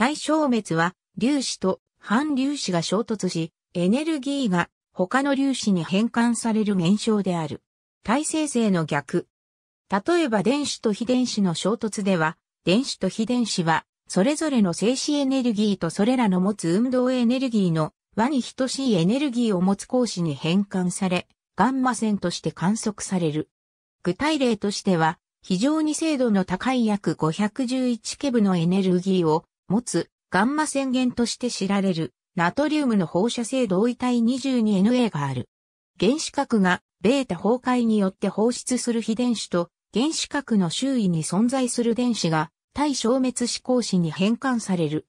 対消滅は粒子と反粒子が衝突し、エネルギーが他の粒子に変換される現象である。対生成の逆。例えば電子と非電子の衝突では、電子と非電子は、それぞれの静止エネルギーとそれらの持つ運動エネルギーの和に等しいエネルギーを持つ光子に変換され、ガンマ線として観測される。具体例としては、非常に精度の高い約511ケブのエネルギーを持つガンマ宣言として知られるナトリウムの放射性同位体 22Na がある。原子核がベータ崩壊によって放出する非電子と原子核の周囲に存在する電子が対消滅思向子に変換される。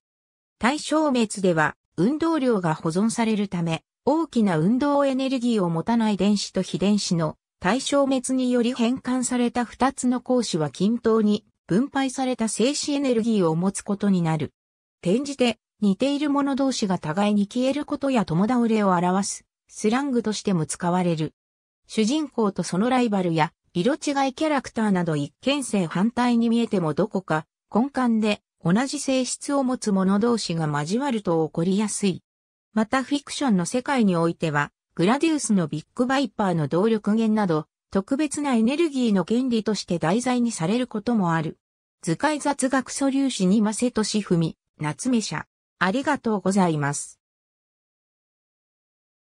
対消滅では運動量が保存されるため大きな運動エネルギーを持たない電子と非電子の対消滅により変換された2つの光子は均等に分配された静止エネルギーを持つことになる。転じて、似ている者同士が互いに消えることや共倒れを表す、スラングとしても使われる。主人公とそのライバルや、色違いキャラクターなど一見性反対に見えてもどこか、根幹で、同じ性質を持つ者同士が交わると起こりやすい。またフィクションの世界においては、グラディウスのビッグバイパーの動力源など、特別なエネルギーの原理として題材にされることもある。図解雑学素粒子にませとしふみ、夏目社。ありがとうございます。